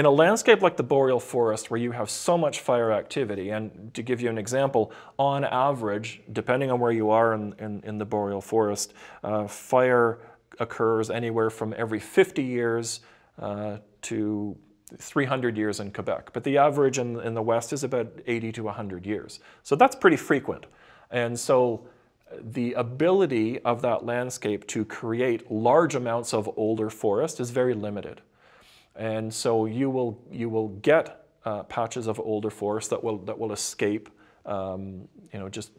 In a landscape like the boreal forest where you have so much fire activity, and to give you an example, on average, depending on where you are in, in, in the boreal forest, uh, fire occurs anywhere from every 50 years uh, to 300 years in Quebec, but the average in, in the West is about 80 to 100 years. So that's pretty frequent. And so uh, the ability of that landscape to create large amounts of older forest is very limited. And so you will, you will get uh, patches of older forest that will, that will escape, um, you know, just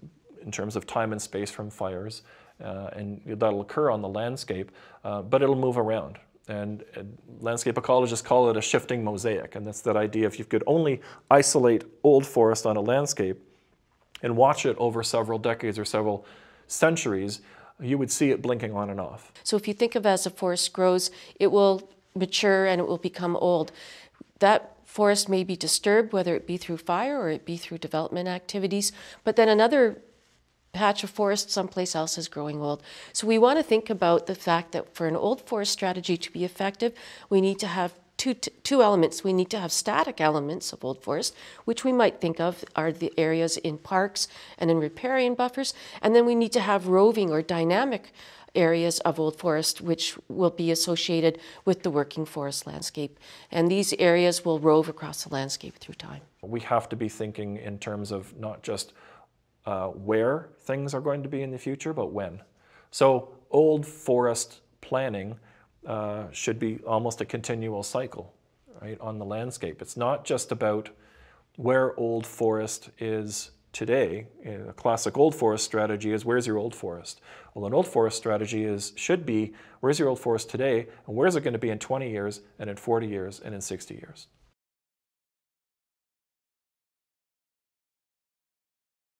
in terms of time and space from fires. Uh, and that'll occur on the landscape, uh, but it'll move around. And, and landscape ecologists call it a shifting mosaic. And that's that idea if you could only isolate old forest on a landscape and watch it over several decades or several centuries, you would see it blinking on and off. So if you think of as a forest grows, it will mature and it will become old. That forest may be disturbed, whether it be through fire or it be through development activities, but then another patch of forest someplace else is growing old. So we want to think about the fact that for an old forest strategy to be effective, we need to have two, two elements. We need to have static elements of old forest, which we might think of are the areas in parks and in riparian buffers, and then we need to have roving or dynamic areas of old forest which will be associated with the working forest landscape. And these areas will rove across the landscape through time. We have to be thinking in terms of not just uh, where things are going to be in the future, but when. So old forest planning uh, should be almost a continual cycle, right, on the landscape. It's not just about where old forest is today. A classic old forest strategy is where's your old forest? Well, an old forest strategy is should be where's your old forest today, and where's it going to be in 20 years, and in 40 years, and in 60 years.